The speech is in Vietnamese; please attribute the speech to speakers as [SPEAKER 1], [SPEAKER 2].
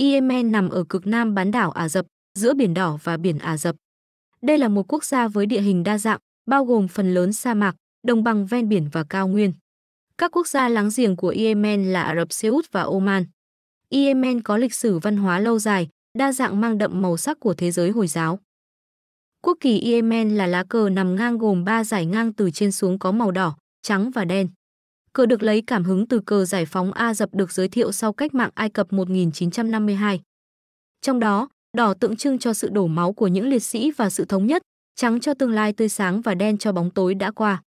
[SPEAKER 1] Yemen nằm ở cực nam bán đảo Ả Rập, giữa Biển Đỏ và Biển Ả Rập. Đây là một quốc gia với địa hình đa dạng, bao gồm phần lớn sa mạc, đồng bằng ven biển và cao nguyên. Các quốc gia láng giềng của Yemen là Ả Rập Xê Út và Oman. Yemen có lịch sử văn hóa lâu dài, đa dạng mang đậm màu sắc của thế giới Hồi giáo. Quốc kỳ Yemen là lá cờ nằm ngang gồm ba dải ngang từ trên xuống có màu đỏ, trắng và đen. Cờ được lấy cảm hứng từ cờ giải phóng Ai Cập được giới thiệu sau cách mạng Ai Cập 1952. Trong đó, đỏ tượng trưng cho sự đổ máu của những liệt sĩ và sự thống nhất,
[SPEAKER 2] trắng cho tương lai tươi sáng và đen cho bóng tối đã qua.